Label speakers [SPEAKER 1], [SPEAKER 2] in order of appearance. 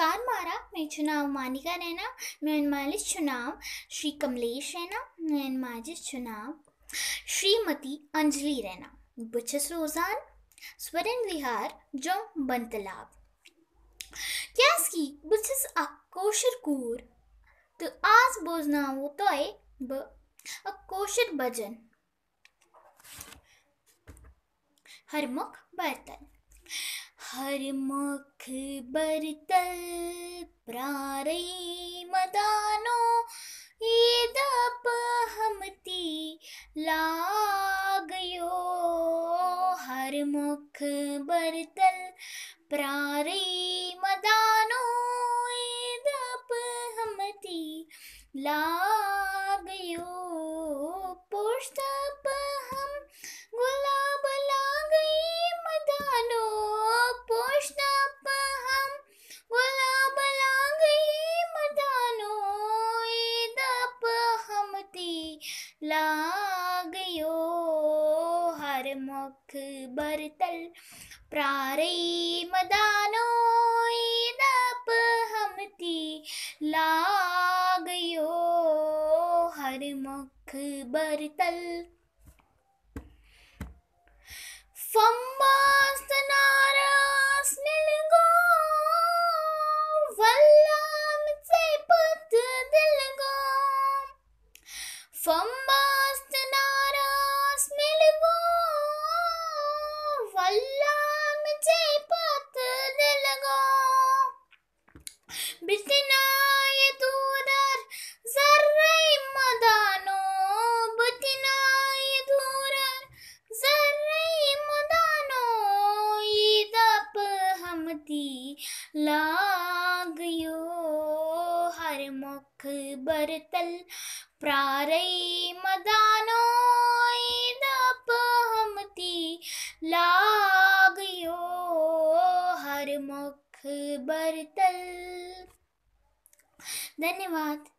[SPEAKER 1] नमस्कार मारा मैं चुनाव मानिका रैना मैं मालिश चुनाव श्री कमलेश रैना मैं माजिश चुनाव श्रीमती अंजलि रैना बुचस रोजान स्वरण विहार जो बंतलाब क्यासकी बुचस अकोशर कूर तो आज बोझना वो तो है ब अकोशर भजन हरमुख बर्तन हर मुख बरतल प्रारई मदानो ईदप हमती लागयो हर मुख बरतल प्रारई मदानो ईदप हमती लागयो पोष्टा लागयो हर मुख बरतल प्रारे मदानो दप हमती लागयो हर मुख बरतल फम रमती लाग्यो हर मुख बरतल प्रारै मदानो हमती लाग्यो हर मुख बरतल धन्यवाद